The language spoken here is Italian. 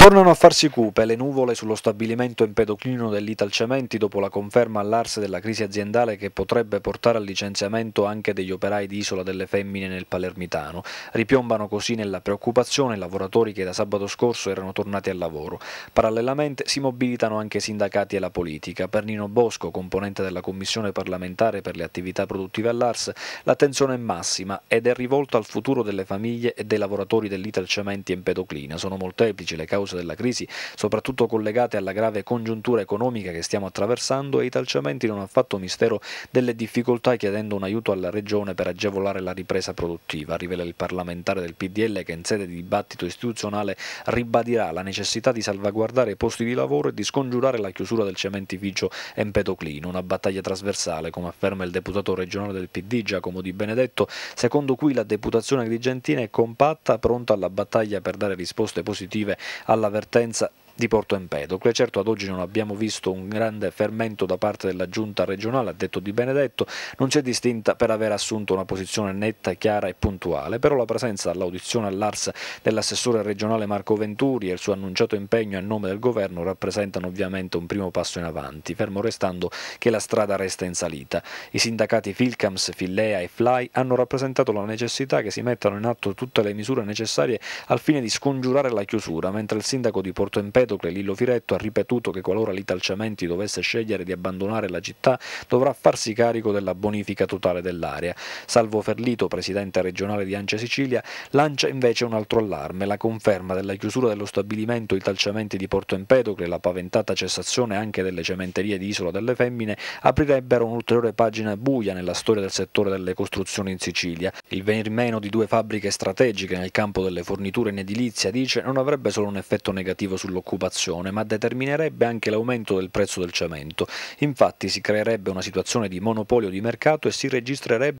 Tornano a farsi cupe le nuvole sullo stabilimento empedoclino dell'Italcementi dopo la conferma all'Ars della crisi aziendale che potrebbe portare al licenziamento anche degli operai di Isola delle Femmine nel Palermitano. Ripiombano così nella preoccupazione i lavoratori che da sabato scorso erano tornati al lavoro. Parallelamente si mobilitano anche i sindacati e la politica. Per Nino Bosco, componente della Commissione parlamentare per le attività produttive all'Ars, l'attenzione è massima ed è rivolta al futuro delle famiglie e dei lavoratori dell'Italcementi empedoclina. Sono molteplici le cause causa della crisi, soprattutto collegate alla grave congiuntura economica che stiamo attraversando e i talciamenti non hanno fatto mistero delle difficoltà chiedendo un aiuto alla Regione per agevolare la ripresa produttiva, rivela il parlamentare del PDL che in sede di dibattito istituzionale ribadirà la necessità di salvaguardare i posti di lavoro e di scongiurare la chiusura del cementificio Empedoclino, una battaglia trasversale, come afferma il deputato regionale del PD Giacomo Di Benedetto, secondo cui la deputazione agrigentina è compatta, pronta alla battaglia per dare risposte positive alla all'avvertenza di Porto Empedocle. Certo ad oggi non abbiamo visto un grande fermento da parte della giunta regionale, ha detto Di Benedetto, non si è distinta per aver assunto una posizione netta, chiara e puntuale, però la presenza all'audizione all'Ars dell'assessore regionale Marco Venturi e il suo annunciato impegno a nome del governo rappresentano ovviamente un primo passo in avanti, fermo restando che la strada resta in salita. I sindacati Filcams, Fillea e Fly hanno rappresentato la necessità che si mettano in atto tutte le misure necessarie al fine di scongiurare la chiusura, mentre il sindaco di Porto Empedocle Teodocle Lillo Firetto ha ripetuto che qualora l'Italciamenti dovesse scegliere di abbandonare la città dovrà farsi carico della bonifica totale dell'area. Salvo Ferlito, presidente regionale di Ancia Sicilia, lancia invece un altro allarme, la conferma della chiusura dello stabilimento Italciamenti di Porto Empedocle e la paventata cessazione anche delle cementerie di Isola delle Femmine aprirebbero un'ulteriore pagina buia nella storia del settore delle costruzioni in Sicilia. Il venir meno di due fabbriche strategiche nel campo delle forniture in edilizia, dice, non avrebbe solo un effetto negativo sull'occupazione occupazione, ma determinerebbe anche l'aumento del prezzo del cemento. Infatti si creerebbe una situazione di monopolio di mercato e si registrerebbe